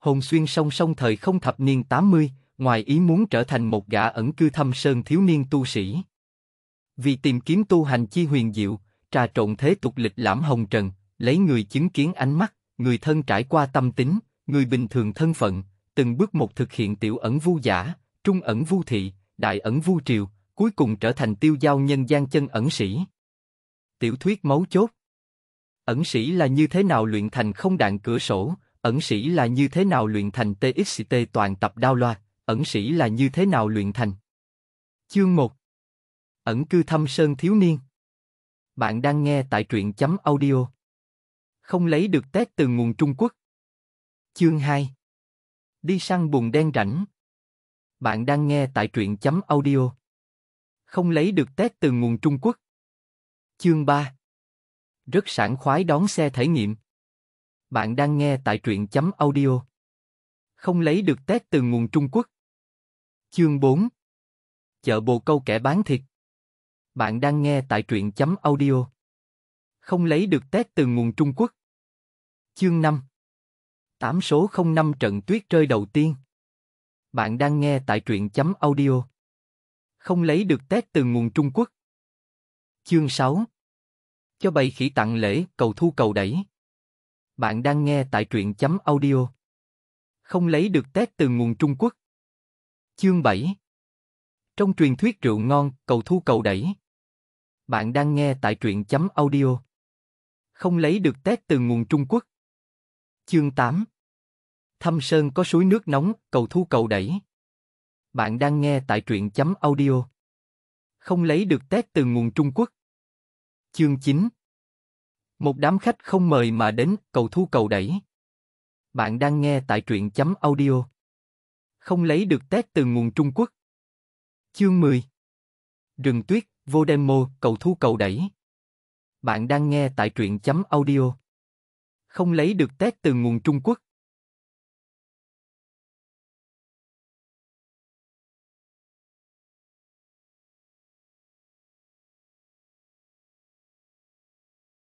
Hồn Xuyên song song thời không thập niên 80, ngoài ý muốn trở thành một gã ẩn cư thâm sơn thiếu niên tu sĩ. Vì tìm kiếm tu hành chi huyền diệu, trà trộn thế tục lịch lãm hồng trần, lấy người chứng kiến ánh mắt, người thân trải qua tâm tính, người bình thường thân phận, từng bước một thực hiện tiểu ẩn vu giả, trung ẩn vu thị, đại ẩn vu triều, cuối cùng trở thành tiêu giao nhân gian chân ẩn sĩ. Tiểu thuyết mấu chốt Ẩn sĩ là như thế nào luyện thành không đạn cửa sổ, Ẩn sĩ là như thế nào luyện thành TXT toàn tập đao loa, ẩn sĩ là như thế nào luyện thành. Chương 1 Ẩn cư thâm sơn thiếu niên Bạn đang nghe tại truyện chấm audio. Không lấy được tét từ nguồn Trung Quốc. Chương 2 Đi săn bùn đen rảnh. Bạn đang nghe tại truyện chấm audio. Không lấy được tét từ nguồn Trung Quốc. Chương 3 Rất sảng khoái đón xe thể nghiệm. Bạn đang nghe tại truyện chấm audio. Không lấy được tét từ nguồn Trung Quốc. Chương 4 Chợ bồ câu kẻ bán thịt. Bạn đang nghe tại truyện chấm audio. Không lấy được tét từ nguồn Trung Quốc. Chương 5 8 số 05 trận tuyết rơi đầu tiên. Bạn đang nghe tại truyện chấm audio. Không lấy được tét từ nguồn Trung Quốc. Chương 6 Cho bầy khỉ tặng lễ, cầu thu cầu đẩy. Bạn đang nghe tại truyện chấm audio. Không lấy được tét từ nguồn Trung Quốc. Chương 7 Trong truyền thuyết rượu ngon, cầu thu cầu đẩy. Bạn đang nghe tại truyện chấm audio. Không lấy được tét từ nguồn Trung Quốc. Chương 8 Thâm Sơn có suối nước nóng, cầu thu cầu đẩy. Bạn đang nghe tại truyện chấm audio. Không lấy được tét từ nguồn Trung Quốc. Chương 9 một đám khách không mời mà đến, cầu thu cầu đẩy. Bạn đang nghe tại truyện chấm audio. Không lấy được tét từ nguồn Trung Quốc. Chương 10 Rừng tuyết, vô demo, cầu thu cầu đẩy. Bạn đang nghe tại truyện chấm audio. Không lấy được tét từ nguồn Trung Quốc.